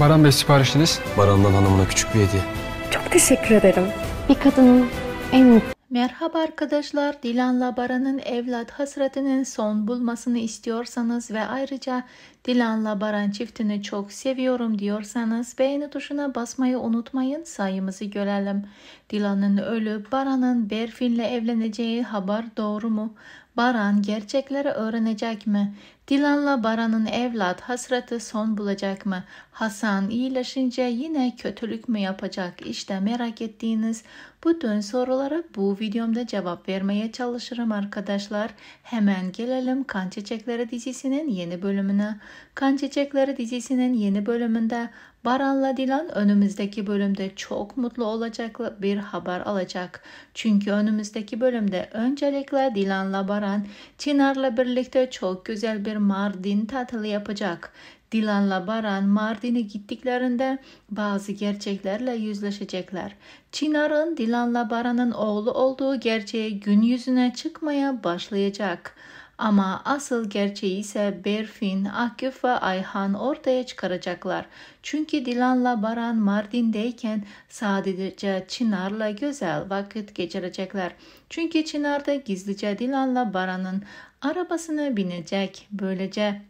Baran Bey siparişiniz. Baran'dan hanımına küçük bir hediye. Çok teşekkür ederim. Bir kadının en Merhaba arkadaşlar. Dilan'la Baran'ın evlat hasretinin son bulmasını istiyorsanız ve ayrıca Dilan'la Baran çiftini çok seviyorum diyorsanız beğeni tuşuna basmayı unutmayın. Sayımızı görelim. Dilan'ın ölü Baran'ın Berfin'le evleneceği haber doğru mu? Baran gerçekleri öğrenecek mi? Dilan'la Baran'ın evlat hasratı son bulacak mı? Hasan iyileşince yine kötülük mü yapacak? İşte merak ettiğiniz bütün sorulara bu videomda cevap vermeye çalışırım arkadaşlar. Hemen gelelim Kan Çiçekleri dizisinin yeni bölümüne. Kan Çiçekleri dizisinin yeni bölümünde Baran'la Dilan önümüzdeki bölümde çok mutlu olacak bir haber alacak. Çünkü önümüzdeki bölümde öncelikle Dilan'la Baran Çınar'la birlikte çok güzel bir Mardin tatili yapacak. Dilan'la Baran Mardin'e gittiklerinde bazı gerçeklerle yüzleşecekler. Çınar'ın Dilan'la Baran'ın oğlu olduğu gerçeği gün yüzüne çıkmaya başlayacak. Ama asıl gerçeği ise Berfin, Akif ve Ayhan ortaya çıkaracaklar. Çünkü Dilan'la Baran Mardin'deyken sadece Çınar'la güzel vakit geçirecekler. Çünkü Çınar'da gizlice Dilan'la Baran'ın arabasına binecek. Böylece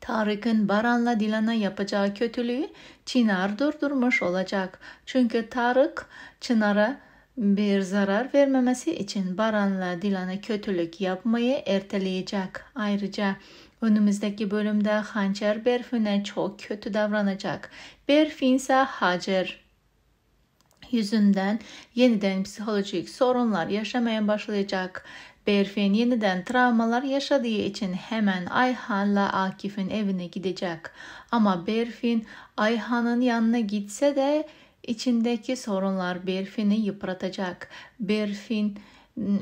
Tarık'ın Baran'la Dilan'a yapacağı kötülüğü Çınar durdurmuş olacak. Çünkü Tarık Çınar'a bir zarar vermemesi için Baran'la Dilan'a kötülük yapmayı erteleyecek. Ayrıca önümüzdeki bölümde Hançer Berfin'e çok kötü davranacak. Berfin ise Hacer yüzünden yeniden psikolojik sorunlar yaşamaya başlayacak. Berfin yeniden travmalar yaşadığı için hemen Ayhan'la Akif'in evine gidecek. Ama Berfin Ayhan'ın yanına gitse de İçindeki sorunlar bir fini yıpratacak. Bir fin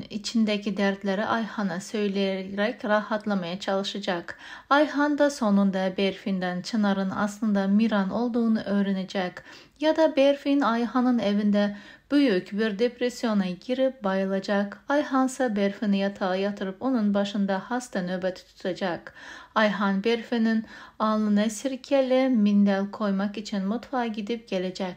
içindeki dertleri Ayhan'a söyleyerek rahatlamaya çalışacak. Ayhan da sonunda Berfin'den Çınar'ın aslında Miran olduğunu öğrenecek ya da Berfin Ayhan'ın evinde büyük bir depresyona girip bayılacak. Ayhan ise Berfin'i yatağa yatırıp onun başında hasta nöbeti tutacak. Ayhan Berfin'in alnına sirkeli mindel koymak için mutfağa gidip gelecek.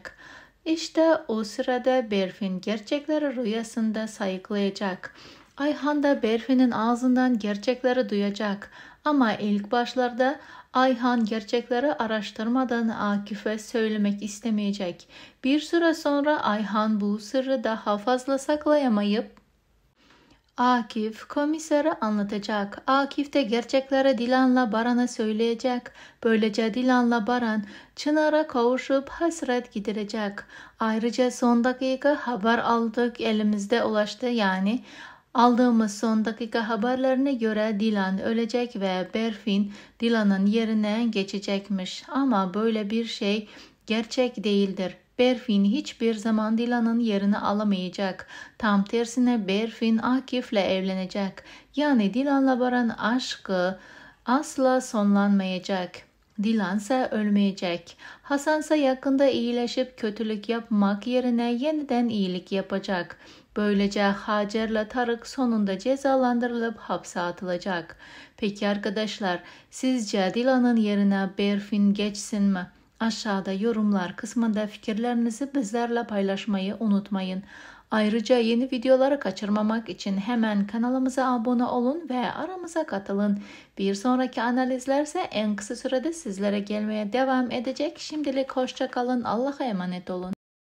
İşte o sırada Berfin gerçekleri rüyasında sayıklayacak. Ayhan da Berfin'in ağzından gerçekleri duyacak. Ama ilk başlarda Ayhan gerçekleri araştırmadan Akif'e söylemek istemeyecek. Bir süre sonra Ayhan bu sırrı daha fazla saklayamayıp Akif komisere anlatacak. Akif de gerçeklere Dilan'la Baran'a söyleyecek. Böylece Dilan'la Baran Çınar'a kavuşup hasret gidirecek. Ayrıca son dakika haber aldık elimizde ulaştı yani. Aldığımız son dakika haberlerine göre Dilan ölecek ve Berfin Dilan'ın yerine geçecekmiş. Ama böyle bir şey gerçek değildir. Berfin hiçbir zaman Dilan'ın yerini alamayacak. Tam tersine Berfin Akif'le evlenecek. Yani Dilan'la Baran aşkı asla sonlanmayacak. Dilan ise ölmeyecek. Hasan ise yakında iyileşip kötülük yapmak yerine yeniden iyilik yapacak. Böylece Hacer ile Tarık sonunda cezalandırılıp hapse atılacak. Peki arkadaşlar sizce Dilan'ın yerine Berfin geçsin mi?'' Aşağıda yorumlar kısmında fikirlerinizi bizlerle paylaşmayı unutmayın. Ayrıca yeni videoları kaçırmamak için hemen kanalımıza abone olun ve aramıza katılın. Bir sonraki analizlerse en kısa sürede sizlere gelmeye devam edecek. Şimdilik hoşçakalın, Allah'a emanet olun.